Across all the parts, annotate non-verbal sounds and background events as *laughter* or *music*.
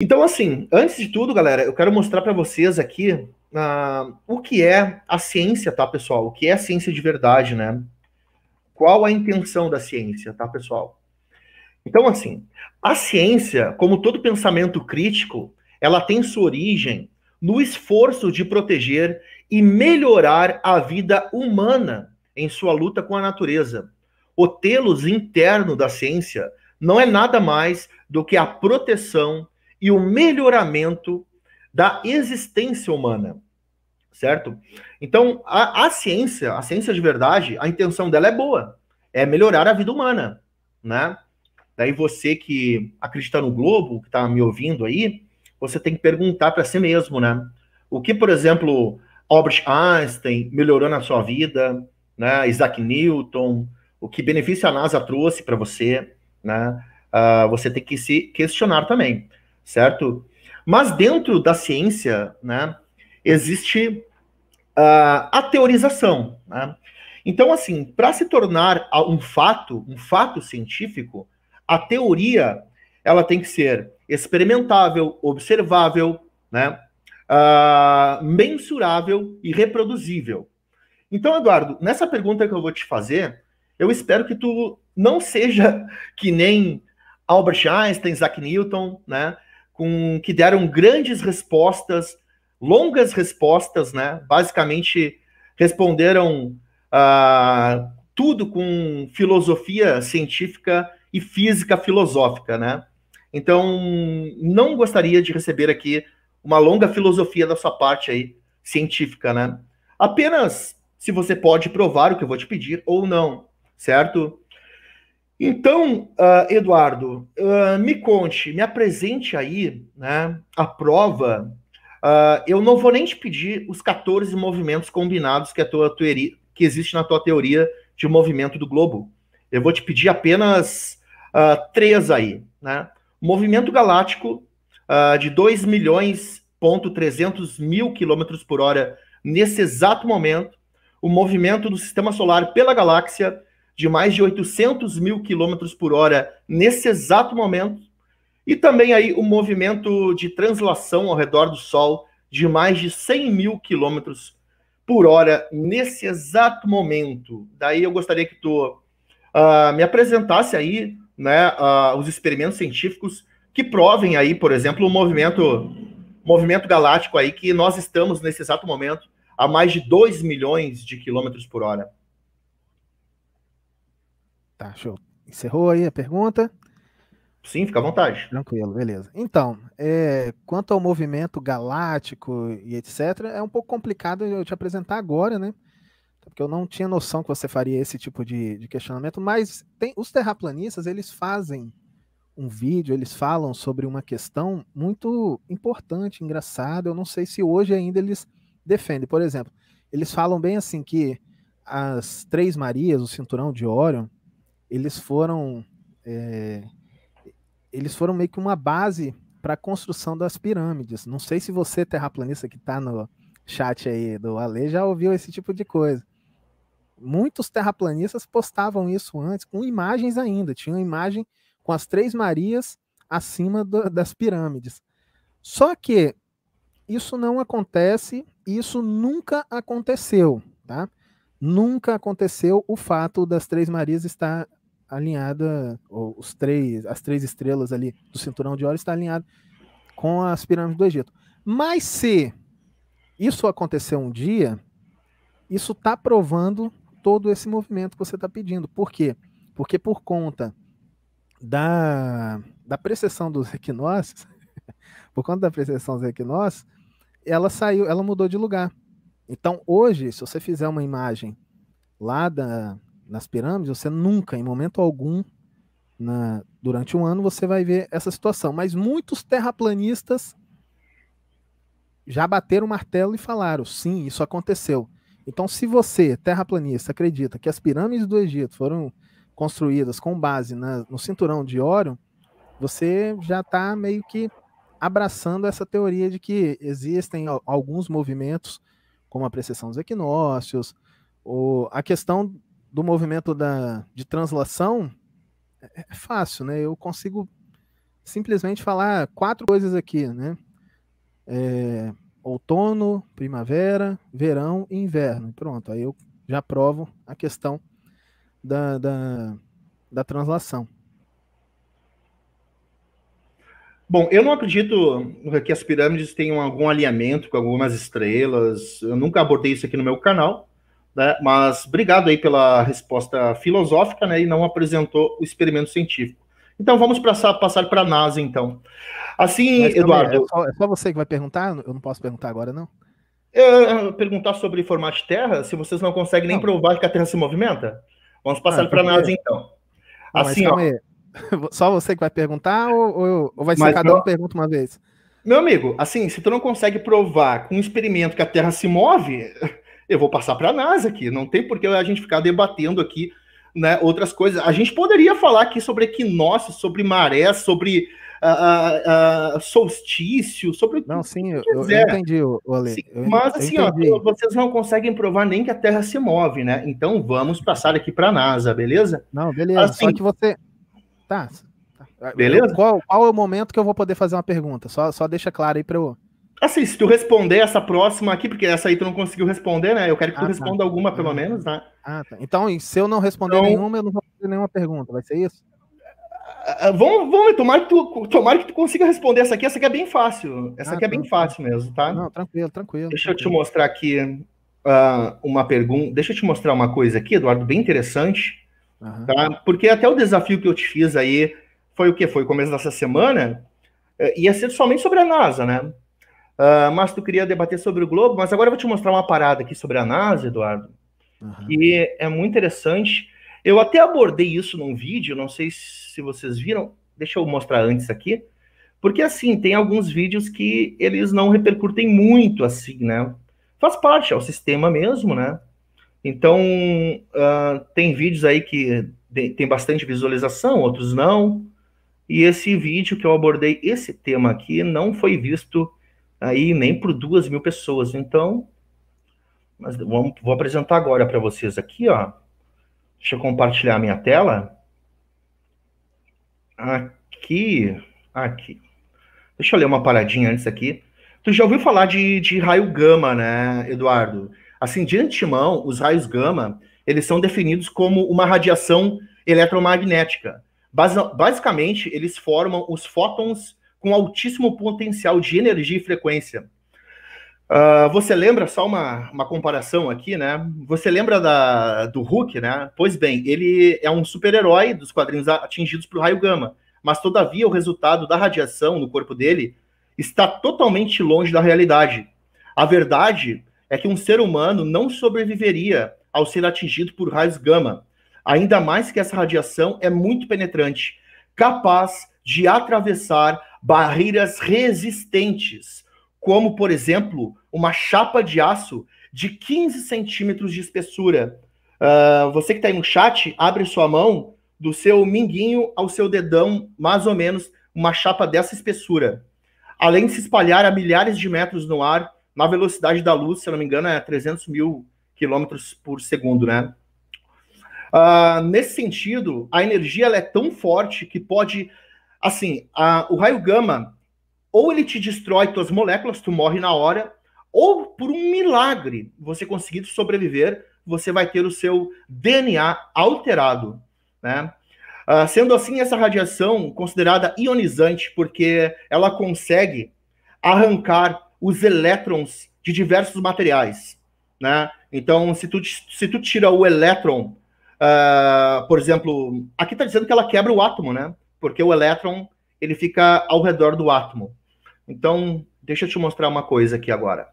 Então, assim, antes de tudo, galera, eu quero mostrar para vocês aqui uh, o que é a ciência, tá, pessoal? O que é a ciência de verdade, né? Qual a intenção da ciência, tá, pessoal? Então, assim, a ciência, como todo pensamento crítico, ela tem sua origem no esforço de proteger e melhorar a vida humana em sua luta com a natureza. O telos interno da ciência não é nada mais do que a proteção e o melhoramento da existência humana, certo? Então, a, a ciência, a ciência de verdade, a intenção dela é boa, é melhorar a vida humana, né? Daí você que acredita no globo, que está me ouvindo aí, você tem que perguntar para si mesmo, né? O que, por exemplo, Albert Einstein melhorou na sua vida, né? Isaac Newton, o que benefício a NASA trouxe para você, né? Uh, você tem que se questionar também certo? Mas dentro da ciência, né, existe uh, a teorização. Né? Então, assim, para se tornar um fato, um fato científico, a teoria ela tem que ser experimentável, observável, né, uh, mensurável e reproduzível. Então, Eduardo, nessa pergunta que eu vou te fazer, eu espero que tu não seja *laughs* que nem Albert Einstein, Isaac Newton, né? com que deram grandes respostas, longas respostas, né? Basicamente responderam uh, tudo com filosofia científica e física filosófica, né? Então, não gostaria de receber aqui uma longa filosofia da sua parte aí, científica, né? Apenas se você pode provar o que eu vou te pedir ou não, certo? Então, uh, Eduardo, uh, me conte, me apresente aí né, a prova. Uh, eu não vou nem te pedir os 14 movimentos combinados que, a tua teoria, que existe na tua teoria de movimento do globo. Eu vou te pedir apenas três aí. Né? Movimento galáctico de 2 milhões ponto 300 mil quilômetros por hora nesse exato momento. O movimento do sistema solar pela galáxia de mais de 800 mil quilômetros por hora nesse exato momento, e também aí o um movimento de translação ao redor do Sol de mais de 100 mil quilômetros por hora nesse exato momento. Daí eu gostaria que tu uh, me apresentasse aí, né, uh, os experimentos científicos que provem aí, por exemplo, o movimento movimento galáctico aí que nós estamos nesse exato momento a mais de 2 milhões de quilômetros por hora. Tá, show. Encerrou aí a pergunta? Sim, fica à vontade. Tranquilo, beleza. Então, é, quanto ao movimento galáctico e etc., é um pouco complicado eu te apresentar agora, né? Porque eu não tinha noção que você faria esse tipo de, de questionamento, mas tem, os terraplanistas, eles fazem um vídeo, eles falam sobre uma questão muito importante, engraçada. Eu não sei se hoje ainda eles defendem. Por exemplo, eles falam bem assim que as Três Marias, o cinturão de Órion, eles foram é, eles foram meio que uma base para a construção das pirâmides. Não sei se você, terraplanista, que está no chat aí do Ale, já ouviu esse tipo de coisa. Muitos terraplanistas postavam isso antes, com imagens ainda. Tinha uma imagem com as Três Marias acima do, das pirâmides. Só que isso não acontece, isso nunca aconteceu, tá? Nunca aconteceu o fato das Três Marias estar alinhada, os três, as três estrelas ali do cinturão de Ouro está alinhada com as pirâmides do Egito. Mas se isso acontecer um dia, isso está provando todo esse movimento que você está pedindo. Por quê? Porque por conta da, da precessão dos equinócios, *laughs* por conta da precessão dos equinócios, ela saiu, ela mudou de lugar. Então, hoje, se você fizer uma imagem lá da, nas pirâmides, você nunca, em momento algum, na, durante um ano, você vai ver essa situação. Mas muitos terraplanistas já bateram o martelo e falaram: sim, isso aconteceu. Então, se você, terraplanista, acredita que as pirâmides do Egito foram construídas com base na, no cinturão de Órion, você já está meio que abraçando essa teoria de que existem alguns movimentos, como a precessão dos equinócios, ou a questão do movimento da, de translação, é, é fácil, né? Eu consigo simplesmente falar quatro coisas aqui, né? É, outono, primavera, verão e inverno. Pronto, aí eu já provo a questão da, da, da translação. Bom, eu não acredito que as pirâmides tenham algum alinhamento com algumas estrelas. Eu nunca abordei isso aqui no meu canal né? Mas obrigado aí pela resposta filosófica, né? E não apresentou o experimento científico. Então vamos passar, passar para a NASA, então. Assim, Mas, Eduardo. É só, é só, você que vai perguntar? Eu não posso perguntar agora, não? É, é perguntar sobre formato de Terra, se vocês não conseguem nem provar que a Terra se movimenta? Vamos passar ah, para a então NASA, é. então. Não, assim, ó. *laughs* Só você que vai perguntar ou, ou vai ser mas cada um pergunta uma vez? Meu amigo, assim, se tu não consegue provar com um experimento que a Terra se move, eu vou passar para a NASA aqui. Não tem por que a gente ficar debatendo aqui né, outras coisas. A gente poderia falar aqui sobre equinócio, sobre maré, sobre uh, uh, solstício, sobre. Não, sim, eu, eu, entendi, o Ale. Sim, eu mas assim, ó, vocês não conseguem provar nem que a Terra se move, né? Então vamos passar aqui para a NASA, beleza? Não, beleza. Assim, Só que você. Tá. tá. Beleza? Qual, qual é o momento que eu vou poder fazer uma pergunta? Só, só deixa claro aí para eu. Assim, se tu responder essa próxima aqui, porque essa aí tu não conseguiu responder, né? Eu quero que tu ah, tá. responda tá. alguma, pelo ah, menos, tá? Ah, tá. Então, se eu não responder então... nenhuma, eu não vou fazer nenhuma pergunta, vai ser isso? Ah, ah, vamos, vamos, tomara que, tu, tomara que tu consiga responder essa aqui. Essa aqui é bem fácil. Essa ah, aqui é bem tá. fácil mesmo, tá? Não, tranquilo, tranquilo. Deixa tranquilo. eu te mostrar aqui uh, uma pergunta. Deixa eu te mostrar uma coisa aqui, Eduardo, bem interessante. Uhum. Tá? Porque até o desafio que eu te fiz aí foi o que? Foi o começo dessa semana. Eh, ia ser somente sobre a NASA, né? Uh, mas tu queria debater sobre o Globo, mas agora eu vou te mostrar uma parada aqui sobre a NASA, Eduardo, uhum. que é muito interessante. Eu até abordei isso num vídeo, não sei se vocês viram, deixa eu mostrar antes aqui, porque assim, tem alguns vídeos que eles não repercutem muito assim, né? Faz parte, é o sistema mesmo, né? Então, uh, tem vídeos aí que tem bastante visualização, outros não. E esse vídeo que eu abordei, esse tema aqui, não foi visto aí nem por duas mil pessoas. Então, mas vamos, vou apresentar agora para vocês aqui, ó. Deixa eu compartilhar a minha tela. Aqui, aqui. Deixa eu ler uma paradinha antes aqui. Tu já ouviu falar de, de raio gama, né, Eduardo? Assim, de antemão, os raios gama, eles são definidos como uma radiação eletromagnética. Basicamente, eles formam os fótons com altíssimo potencial de energia e frequência. Uh, você lembra, só uma, uma comparação aqui, né? Você lembra da, do Hulk, né? Pois bem, ele é um super-herói dos quadrinhos atingidos pelo raio gama, mas todavia o resultado da radiação no corpo dele está totalmente longe da realidade. A verdade é que um ser humano não sobreviveria ao ser atingido por raios gama, ainda mais que essa radiação é muito penetrante, capaz de atravessar barreiras resistentes, como, por exemplo, uma chapa de aço de 15 centímetros de espessura. Uh, você que está aí no chat, abre sua mão do seu minguinho ao seu dedão, mais ou menos uma chapa dessa espessura. Além de se espalhar a milhares de metros no ar, na velocidade da luz, se eu não me engano, é 300 mil quilômetros por segundo, né? Uh, nesse sentido, a energia é tão forte que pode Assim, a, o raio gama, ou ele te destrói tuas moléculas, tu morre na hora, ou por um milagre você conseguir sobreviver, você vai ter o seu DNA alterado, né? Uh, sendo assim, essa radiação considerada ionizante porque ela consegue arrancar os elétrons de diversos materiais, né? Então, se tu, se tu tira o elétron, uh, por exemplo, aqui está dizendo que ela quebra o átomo, né? porque o elétron ele fica ao redor do átomo. Então, deixa eu te mostrar uma coisa aqui agora.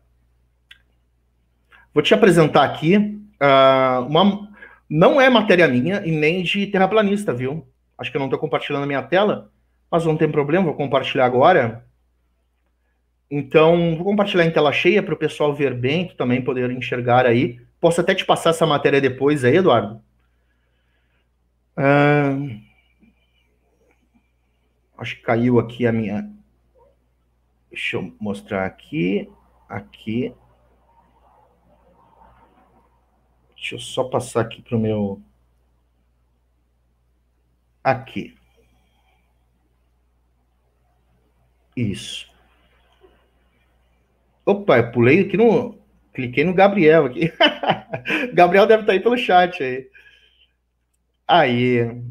Vou te apresentar aqui uh, uma. Não é matéria minha e nem de terraplanista, viu? Acho que eu não estou compartilhando a minha tela, mas não tem problema, vou compartilhar agora. Então, vou compartilhar em tela cheia para o pessoal ver bem, tu também poder enxergar aí. Posso até te passar essa matéria depois aí, Eduardo. Uh, Acho que caiu aqui a minha. Deixa eu mostrar aqui. Aqui. Deixa eu só passar aqui para o meu. Aqui. Isso. Opa, eu pulei aqui no. Cliquei no Gabriel aqui. *laughs* Gabriel deve estar tá aí pelo chat aí. Aí.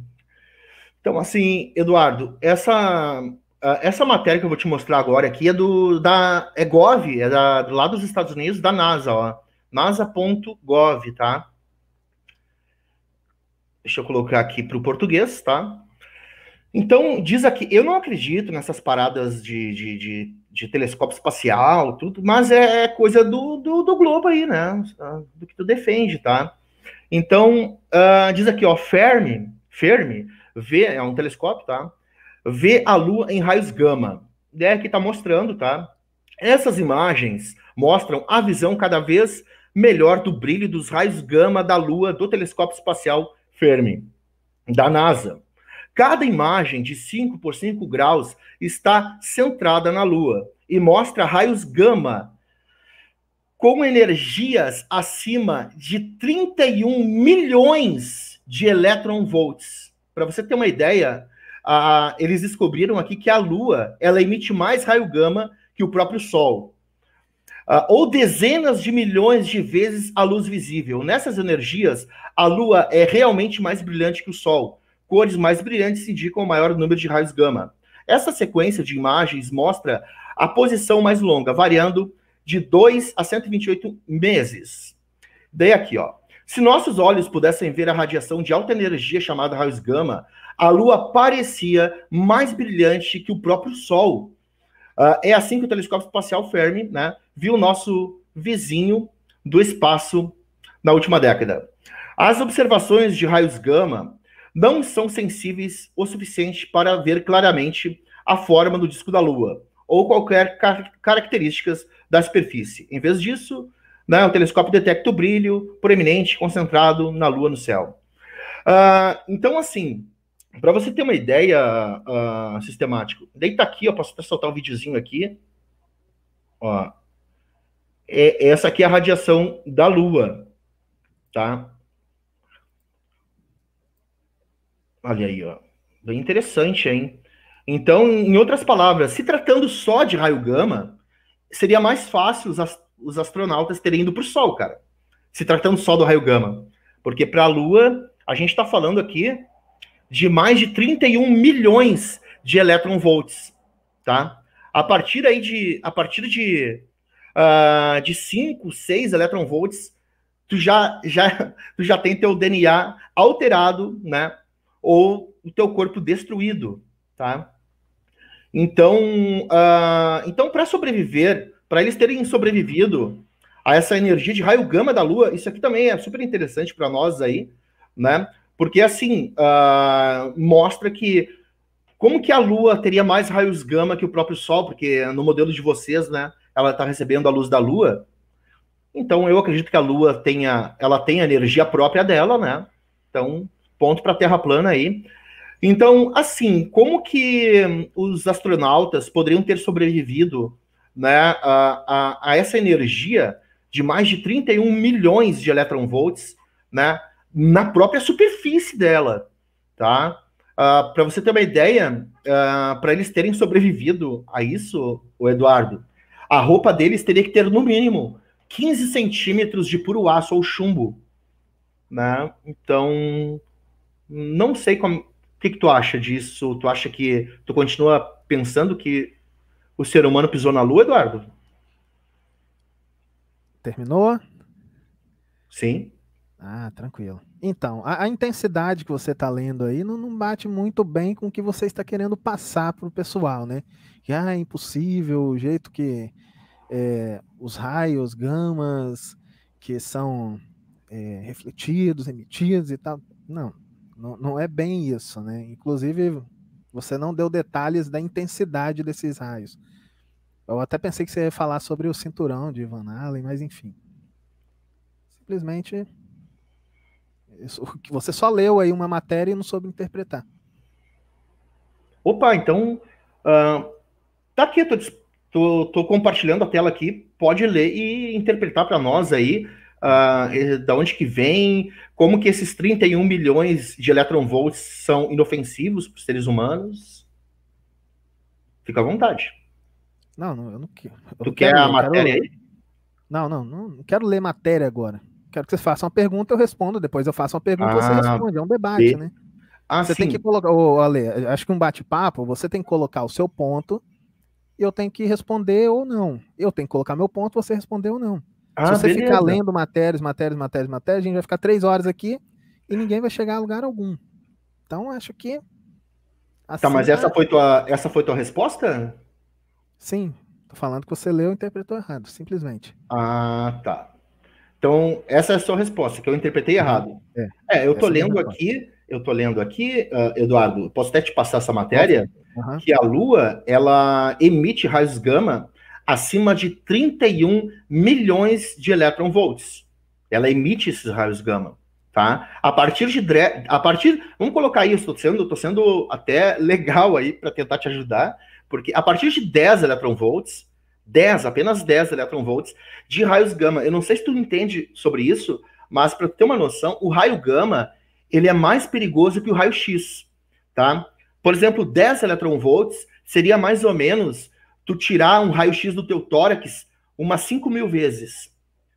Então, assim, Eduardo, essa, essa matéria que eu vou te mostrar agora aqui é do da é Gov, é da, do lado dos Estados Unidos, da NASA, ó. NASA.gov, tá? Deixa eu colocar aqui para o português, tá? Então, diz aqui, eu não acredito nessas paradas de, de, de, de telescópio espacial, tudo, mas é, é coisa do, do, do, globo aí, né? Ah, do que tu defende, tá? Então, uh, diz aqui, ó, Fermi, Fermi vê, é um telescópio, tá? Vê a Lua em raios gama. É aqui está mostrando, tá? Essas imagens mostram a visão cada vez melhor do brilho dos raios gama da Lua do telescópio espacial Fermi, da NASA. Cada imagem de 5 por 5 graus está centrada na Lua e mostra raios gama com energias acima de 31 milhões de elétron volts. Para você ter uma ideia, a, eles descobriram aqui que a Lua ela emite mais raio gama que o próprio Sol. Ah, ou dezenas de milhões de vezes a luz visível. Nessas energias, a Lua é realmente mais brilhante que o Sol. Cores mais brilhantes indicam o maior número de raios gama. Essa sequência de imagens mostra a posição mais longa, variando de 2 a 128 meses. Daí aqui, ó. Se nossos olhos pudessem ver a radiação de alta energia chamada raios gama, a Lua parecia mais brilhante que o próprio Sol. Uh, é assim que o telescópio espacial Fermi né, viu o nosso vizinho do espaço na última década. As observações de raios gama não são sensíveis o suficiente para ver claramente a forma do disco da Lua ou qualquer car características da superfície. Em vez disso, né? O telescópio detecta o brilho proeminente concentrado na Lua no céu. Uh, então, assim, para você ter uma ideia uh, ah, sistemática, deita aqui, eu posso até soltar um videozinho aqui. Ó, é, essa aqui é a radiação da Lua, tá? Olha aí, ó. Bem interessante, hein? Então, em outras palavras, se tratando só de raio gama, seria mais fácil os, os astronautas terem ido para o Sol, cara. Se tratando só do raio gama. Porque para a Lua, a gente está falando aqui de mais de 31 milhões de elétron volts, tá? A partir aí de a partir de uh, de 5, 6 elétron volts, tu já já *laughs* tu já tem teu DNA alterado, né? Ou o teu corpo destruído, tá? Então, uh, então para sobreviver para eles terem sobrevivido a essa energia de raio gama da Lua, isso aqui também é super interessante para nós aí, né? Porque assim uh, mostra que como que a Lua teria mais raios gama que o próprio Sol, porque no modelo de vocês, né? Ela está recebendo a luz da Lua. Então eu acredito que a Lua tenha, ela tem a energia própria dela, né? Então ponto para a Terra plana aí. Então assim, como que os astronautas poderiam ter sobrevivido né, a, a, a essa energia de mais de 31 milhões de elétron-volts né, na própria superfície dela. Tá? Uh, ah, para você ter uma ideia, uh, ah, para eles terem sobrevivido a isso, o Eduardo, a roupa deles teria que ter no mínimo 15 centímetros de puro aço ou chumbo. Né? Então, não sei como. O que, que tu acha disso? Tu acha que tu continua pensando que o ser humano pisou na Lua, Eduardo? Terminou? Sim. Ah, tranquilo. Então, a, a intensidade que você está lendo aí não, não, bate muito bem com o que você está querendo passar para o pessoal, né? Que ah, é impossível, o jeito que é, os raios, gamas, que são é, refletidos, emitidos e tal. Não, não, não é bem isso, né? Inclusive, você não deu detalhes da intensidade desses raios. Eu até pensei que você ia falar sobre o cinturão de Van Allen, mas enfim. Simplesmente você só leu aí uma matéria e não soube interpretar. Opa, então uh, tá aqui, tô, tô, tô compartilhando a tela aqui, pode ler e interpretar para nós aí uh, da onde que vem, como que esses 31 milhões de eletronvolts são inofensivos para os seres humanos. Fica à vontade. Não, não eu não quero. Eu tu quer a matéria aí? Não, não, não, não quero ler matéria agora. Quero que você faça uma pergunta, eu respondo. Depois eu faço uma pergunta, ah, você responde. É um debate, né? Ah, você sim. tem que colocar, oh, Ale, acho que um bate-papo, você tem que colocar o seu ponto, e eu tenho que responder ou não. Eu tenho que colocar meu ponto, você responder ou não. Ah, Se você beleza. ficar lendo matérias, matérias, matérias, matérias, a gente vai ficar três horas aqui e ninguém vai chegar a lugar algum. Então, acho que. Tá, assim, tá, mas é. essa foi, tua, essa foi tua resposta? Sim. Tô falando que você leu e interpretou errado, simplesmente. Ah, tá. Então, essa é a sua resposta, que eu interpretei uhum. errado. É, é eu tô é lendo é aqui, eu tô lendo aqui, uh, Eduardo, posso até te passar essa matéria? Uhum. Que a Lua, ela emite raios gama acima de 31 milhões de elétron-volts. Ela emite esses raios gama. Tá? A partir de a partir, vamos colocar isso, estou sendo, tô sendo até legal aí para tentar te ajudar, porque a partir de 10 elétron-volts, 10, apenas 10 elétron-volts de raios gama. Eu não sei se tu entende sobre isso, mas para ter uma noção, o raio gama, ele é mais perigoso que o raio X, tá? Por exemplo, 10 elétron-volts seria mais ou menos tu tirar um raio-x do teu tórax umas 5 mil vezes,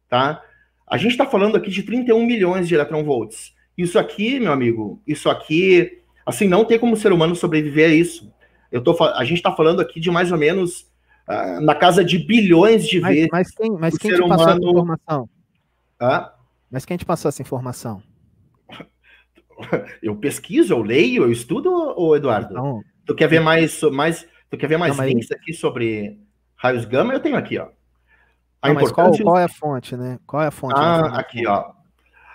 tá? A gente está falando aqui de 31 milhões de eletronvolts. Isso aqui, meu amigo, isso aqui, assim, não tem como o ser humano sobreviver a isso. Eu tô, a gente está falando aqui de mais ou menos uh, na casa de bilhões de mas, vezes. Mas quem, mas quem te humano... passou essa informação? Hã? Mas quem te passou essa informação? *laughs* eu pesquiso, eu leio, eu estudo, ô Eduardo. Então, tu quer ver mais, mais Tu quer ver mais não, mas... links aqui sobre raios gama? Eu tenho aqui, ó. A não, mas qual, qual, é a fonte, né? Qual é a fonte? Ah, aqui, ó.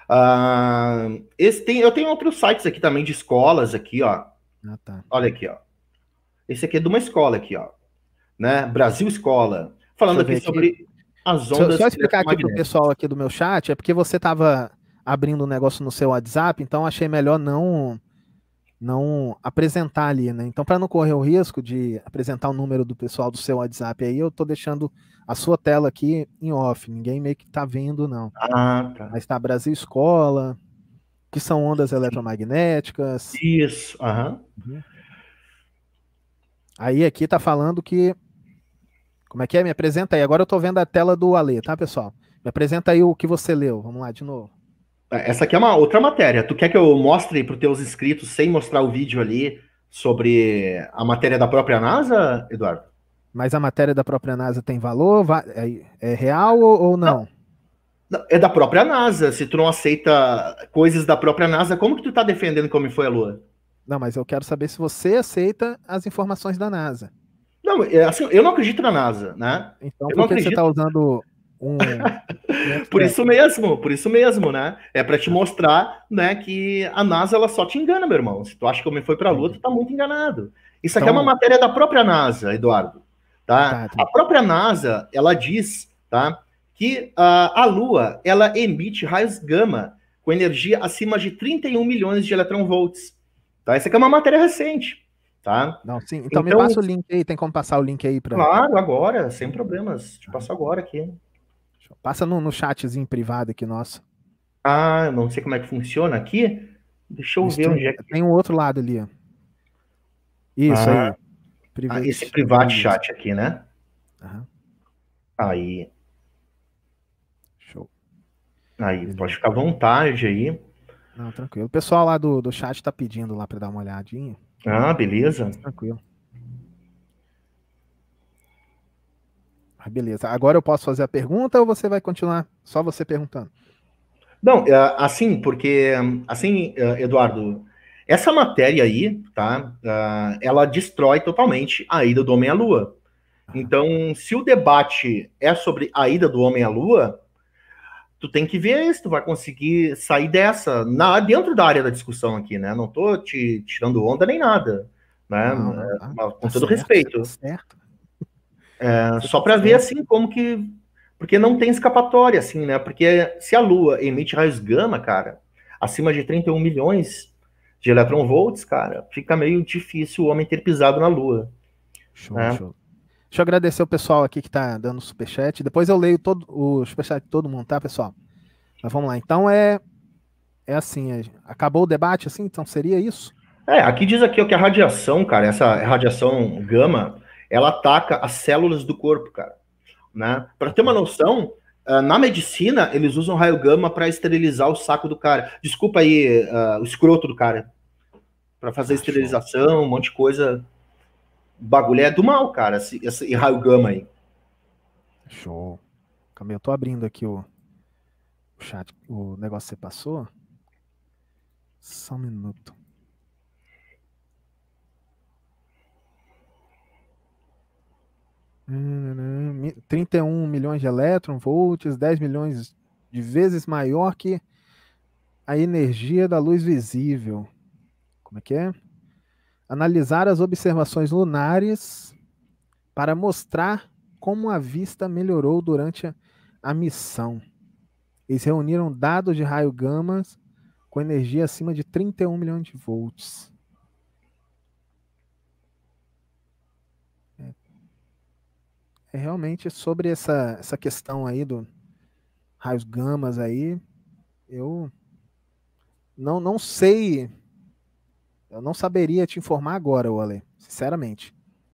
Ah, esse tem, eu tenho outros sites aqui também de escolas aqui, ó. Ah, tá. Olha aqui, ó. Esse aqui é de uma escola aqui, ó. Né? Brasil Escola. Falando aqui, aqui, sobre as ondas. Só, eu explicar aqui pro pessoal aqui do meu chat, é porque você tava abrindo um negócio no seu WhatsApp, então achei melhor não não apresentar ali, né? Então, para não correr o risco de apresentar o número do pessoal do seu WhatsApp aí, eu estou deixando a sua tela aqui em off, ninguém meio que está vendo, não. Ah, tá. Mas tá Brasil Escola, que são ondas eletromagnéticas. Isso, aham. Uhum. Aí aqui tá falando que. Como é que é? Me apresenta aí. Agora eu estou vendo a tela do Alê, tá, pessoal? Me apresenta aí o que você leu. Vamos lá, de novo. Essa aqui é uma outra matéria. Tu quer que eu mostre para os teus inscritos sem mostrar o vídeo ali sobre a matéria da própria NASA, Eduardo? Mas a matéria da própria NASA tem valor? É, é real ou não? não. É da própria NASA. Se tu não aceita coisas da própria NASA, como que tu está defendendo como foi a Lua? Não, mas eu quero saber se você aceita as informações da NASA. Não, é, assim, eu não acredito na NASA, né? Então, eu por que você está usando um... *laughs* por isso mesmo, por isso mesmo, né? É para te mostrar, né, que a NASA ela só te engana, meu irmão. Se tu acha que o homem foi para a Lua, tu tá muito enganado. Isso aqui é então uma matéria da própria NASA, Eduardo, tá? tá a própria NASA, ela diz, tá, que uh, a Lua, ela emite raios gama com energia acima de 31 milhões de eletronvolts, tá? Isso aqui é uma matéria recente, tá? Não, sim. Então, então me passa o link aí, tem como passar o link aí para Claro, agora, sem problemas. Te passo agora aqui. Passa no, no chatzinho privado aqui nosso. Ah, não sei como é que funciona aqui. Deixa eu ver onde é que. Tem um outro lado ali, ó. Isso ah, aí. Ah, private, esse é privado chat aqui, né? Aí. Show. Aí, Beleza. pode ficar à vontade aí. Não, tranquilo. O pessoal lá do, do chat tá pedindo lá para dar uma olhadinha. Ah, beleza. Tranquilo. Ah, beleza. Agora eu posso fazer a pergunta ou você vai continuar só você perguntando? Não, é, assim, porque assim, é, Eduardo, essa matéria aí, tá? É, ela destrói totalmente a ida do homem à Lua. Ah. Então, se o debate é sobre a ida do homem à Lua, tu tem que ver isso, tu vai conseguir sair dessa na dentro da área da discussão aqui, né? Não tô te tirando onda nem nada, né? Não, não, não, tá, tá com tá todo certo, respeito. Tá certo. É, só para ver assim como que. Porque não tem escapatória, assim, né? Porque se a Lua emite raios gama, cara, acima de 31 milhões de electron volts, cara, fica meio difícil o homem ter pisado na Lua. Show, né? show. Deixa eu agradecer o pessoal aqui que tá dando superchat. Depois eu leio todo o superchat de todo mundo, tá, pessoal? Mas vamos lá. Então é é assim, é, acabou o debate assim, então seria isso? É, aqui diz aqui ó, que a radiação, cara, essa radiação gama, ela ataca as células do corpo, cara. Né? Para ter uma noção, ah, na medicina eles usam raio gama para esterilizar o saco do cara. Desculpa aí, uh, o escroto do cara. Para fazer esterilização, um monte de coisa. Bagulho é do mal, cara, esse, esse raio gama aí. Show. Calma, eu tô abrindo aqui o, o chat, o negócio que você passou. Só um minuto. 31 milhões de elétron volts, 10 milhões de vezes maior que a energia da luz visível. Como é que é? Analisar as observações lunares para mostrar como a vista melhorou durante a, a missão. Eles reuniram dados de raio gamas com energia acima de 31 milhões de volts. é realmente sobre essa, essa questão aí do raios gamas aí, eu não, não sei, eu não saberia te informar agora, Wale, sinceramente.